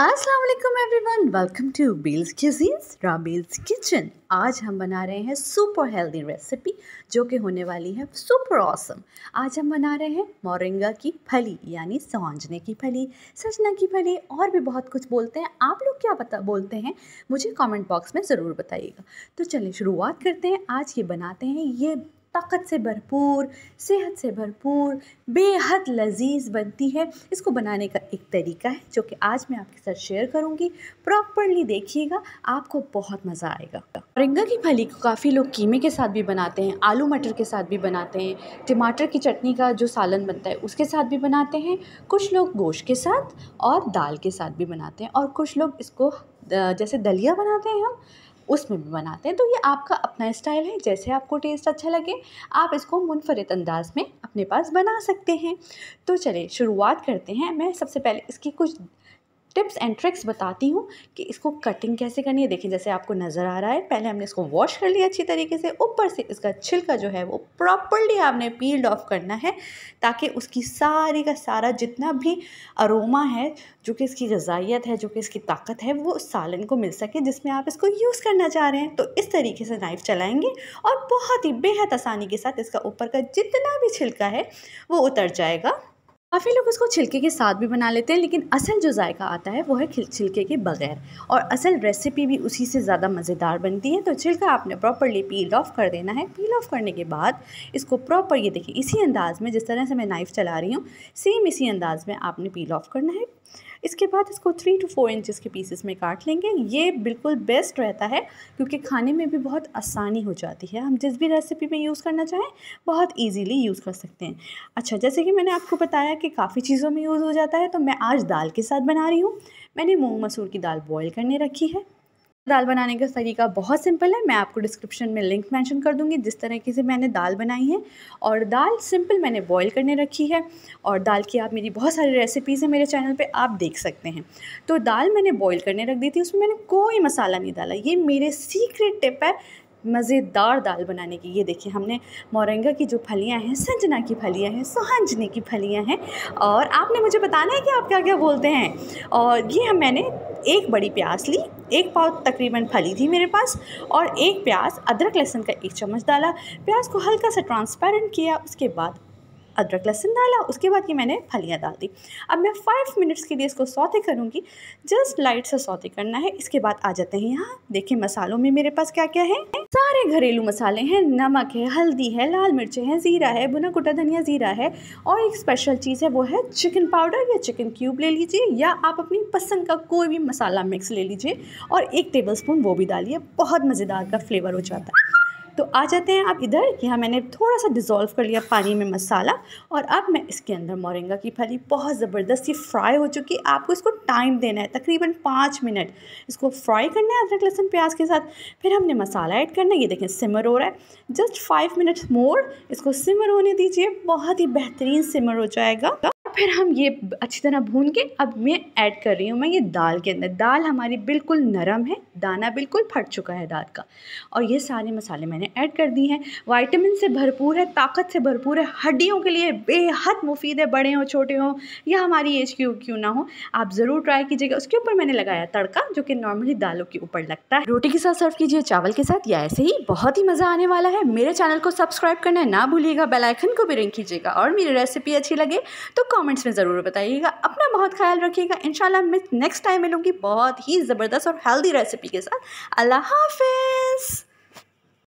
Aslam everyone welcome to Bells cuisines Beels kitchen आज हम बना रहे हैं सुपर हेल्दी रेसिपी जो कि होने वाली है सुपर ऑसम आज हम बना रहे हैं मोरिंगा की फली यानी सौंजने की फली सजना की फली और भी बहुत कुछ बोलते हैं आप लोग क्या बता बोलते हैं मुझे कमेंट बॉक्स में ज़रूर बताइएगा तो चलिए शुरुआत करते हैं आज ये बनाते हैं ये ताकत से भरपूर सेहत से भरपूर बेहद लजीज बनती है इसको बनाने का एक तरीका है जो कि आज मैं आपके साथ शेयर करूँगी प्रॉपरली देखिएगा आपको बहुत मज़ा आएगा रिंगा की फली को काफ़ी लोग कीमे के साथ भी बनाते हैं आलू मटर के साथ भी बनाते हैं टमाटर की चटनी का जो सालन बनता है उसके साथ भी बनाते हैं कुछ लोग गोश्त के साथ और दाल के साथ भी बनाते हैं और कुछ लोग इसको जैसे दलिया बनाते हैं हम उसमें भी बनाते हैं तो ये आपका अपना स्टाइल है जैसे आपको टेस्ट अच्छा लगे आप इसको मुनफरद अंदाज में अपने पास बना सकते हैं तो चलिए शुरुआत करते हैं मैं सबसे पहले इसकी कुछ टिप्स एंड ट्रिक्स बताती हूँ कि इसको कटिंग कैसे करनी है देखिए जैसे आपको नज़र आ रहा है पहले हमने इसको वॉश कर लिया अच्छी तरीके से ऊपर से इसका छिलका जो है वो प्रॉपरली आपने पील्ड ऑफ करना है ताकि उसकी सारी का सारा जितना भी अरोमा है जो कि इसकी गजाइत है जो कि इसकी ताकत है वो सालन को मिल सके जिसमें आप इसको यूज़ करना चाह रहे हैं तो इस तरीके से नाइफ़ चलाएँगे और बहुत ही बेहद आसानी के साथ इसका ऊपर का जितना भी छिलका है वो उतर जाएगा काफ़ी लोग इसको छिलके के साथ भी बना लेते हैं लेकिन असल जो जायका आता है वो है छिलके के बगैर और असल रेसिपी भी उसी से ज़्यादा मज़ेदार बनती है तो छिलका आपने प्रॉपरली पील ऑफ कर देना है पील ऑफ करने के बाद इसको प्रॉपर ये देखिए इसी अंदाज़ में जिस तरह से मैं नाइफ़ चला रही हूँ सेम इसी अंदाज़ में आपने पील ऑफ करना है इसके बाद इसको थ्री टू फोर इंचज़ के पीसेस में काट लेंगे ये बिल्कुल बेस्ट रहता है क्योंकि खाने में भी बहुत आसानी हो जाती है हम जिस भी रेसिपी में यूज़ करना चाहें बहुत ईजीली यूज़ कर सकते हैं अच्छा जैसे कि मैंने आपको बताया कि काफ़ी चीज़ों में यूज़ हो जाता है तो मैं आज दाल के साथ बना रही हूँ मैंने मूँग मसूर की दाल बॉयल करने रखी है दाल बनाने का तरीका बहुत सिंपल है मैं आपको डिस्क्रिप्शन में लिंक मेंशन कर दूंगी जिस तरीके से मैंने दाल बनाई है और दाल सिंपल मैंने बॉईल करने रखी है और दाल की आप मेरी बहुत सारी रेसिपीज़ हैं मेरे चैनल पे आप देख सकते हैं तो दाल मैंने बॉईल करने रख दी थी उसमें मैंने कोई मसाला नहीं डाला ये मेरे सीक्रेट टिप है मज़ेदार दाल बनाने की ये देखिए हमने मोरंगा की जो फलियां हैं संजना की फलियां हैं सोहंजनी की फलियां हैं और आपने मुझे बताना है कि आप क्या क्या बोलते हैं और ये हम मैंने एक बड़ी प्याज ली एक पाव तकरीबन फली थी मेरे पास और एक प्याज अदरक लहसुन का एक चम्मच डाला प्याज को हल्का सा ट्रांसपेरेंट किया उसके बाद अदरक लहसुन डाला उसके बाद ये मैंने फलियाँ डाल दी अब मैं फाइव मिनट्स के लिए इसको सौते करूँगी जस्ट लाइट से सौते करना है इसके बाद आ जाते हैं यहाँ देखिए मसालों में मेरे पास क्या क्या है सारे घरेलू मसाले हैं नमक है हल्दी है लाल मिर्चें हैं ज़ीरा है भुना कुटा धनिया ज़ीरा है और एक स्पेशल चीज़ है वो है चिकन पाउडर या चिकन क्यूब ले लीजिए या आप अपनी पसंद का कोई भी मसाला मिक्स ले लीजिए और एक स्पून वो भी डालिए बहुत मज़ेदार का फ्लेवर हो जाता है तो आ जाते हैं आप इधर यहाँ मैंने थोड़ा सा डिज़ोल्व कर लिया पानी में मसाला और अब मैं इसके अंदर मोरिंगा की फली बहुत ज़बरदस्त ये फ्राई हो चुकी है आपको इसको टाइम देना है तकरीबन पाँच मिनट इसको फ्राई करना है अदरक लहसुन प्याज के साथ फिर हमने मसाला ऐड करना है ये देखें सिमर हो रहा है जस्ट फाइव मिनट्स मोर इसको सिमर होने दीजिए बहुत ही बेहतरीन सिमर हो जाएगा फिर हम ये अच्छी तरह भून के अब मैं ऐड कर रही हूँ मैं ये दाल के अंदर दाल हमारी बिल्कुल नरम है दाना बिल्कुल फट चुका है दाल का और ये सारे मसाले मैंने ऐड कर दिए हैं वाइटमिन से भरपूर है ताकत से भरपूर है हड्डियों के लिए बेहद मुफीद है बड़े हों छोटे हों या हमारी एज क्यों क्यों ना हो आप ज़रूर ट्राई कीजिएगा उसके ऊपर मैंने लगाया तड़का जो कि नॉर्मली दालों के ऊपर लगता है रोटी के साथ सर्व कीजिए चावल के साथ या ऐसे ही बहुत ही मज़ा आने वाला है मेरे चैनल को सब्सक्राइब करना ना भूलिएगा बेलाइकन को भी रिंग कीजिएगा और मेरी रेसिपी अच्छी लगे तो कमेंट्स में ज़रूर बताइएगा अपना बहुत ख्याल रखिएगा इन मैं नेक्स्ट टाइम मिलूँगी बहुत ही ज़बरदस्त और हेल्दी रेसिपी के साथ अल्लाह हाफिज़